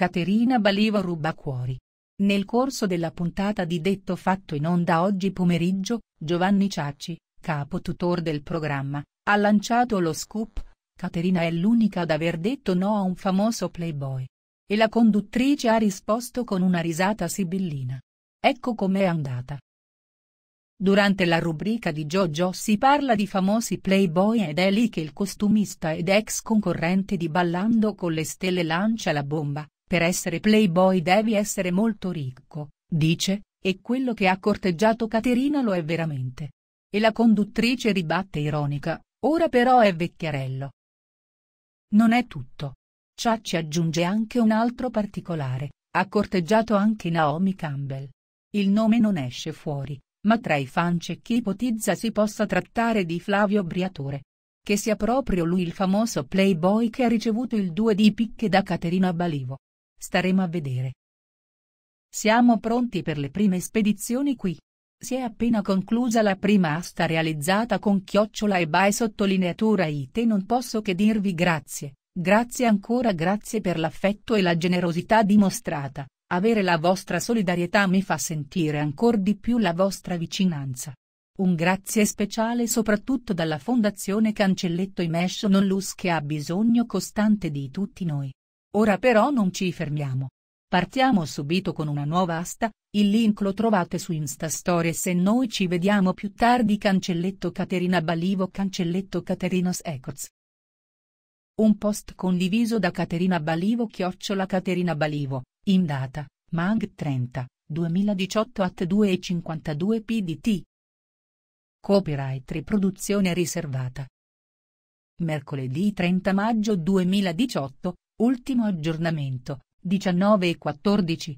Caterina Baliva ruba cuori. Nel corso della puntata di Detto Fatto in onda oggi pomeriggio, Giovanni Ciacci, capo tutor del programma, ha lanciato lo scoop, Caterina è l'unica ad aver detto no a un famoso playboy. E la conduttrice ha risposto con una risata sibillina. Ecco com'è andata. Durante la rubrica di JoJo si parla di famosi playboy ed è lì che il costumista ed ex concorrente di Ballando con le stelle lancia la bomba, per essere playboy devi essere molto ricco, dice, e quello che ha corteggiato Caterina lo è veramente. E la conduttrice ribatte ironica, ora però è vecchiarello. Non è tutto. Ciacci aggiunge anche un altro particolare, ha corteggiato anche Naomi Campbell. Il nome non esce fuori, ma tra i fan c'è chi ipotizza si possa trattare di Flavio Briatore. Che sia proprio lui il famoso playboy che ha ricevuto il due di picche da Caterina Balivo. Staremo a vedere. Siamo pronti per le prime spedizioni qui. Si è appena conclusa la prima asta realizzata con chiocciola e by sottolineatura IT non posso che dirvi grazie, grazie ancora grazie per l'affetto e la generosità dimostrata, avere la vostra solidarietà mi fa sentire ancora di più la vostra vicinanza. Un grazie speciale soprattutto dalla Fondazione Cancelletto Immersion Non Lus che ha bisogno costante di tutti noi. Ora però non ci fermiamo. Partiamo subito con una nuova asta, il link lo trovate su Insta Stories e noi ci vediamo più tardi cancelletto Caterina Balivo cancelletto Caterinos Ecoz. Un post condiviso da Caterina Balivo chiocciola Caterina Balivo, in data, mag 30, 2018 at 2.52 pdt. Copyright riproduzione riservata. Mercoledì 30 maggio 2018, Ultimo aggiornamento, 19 e 14,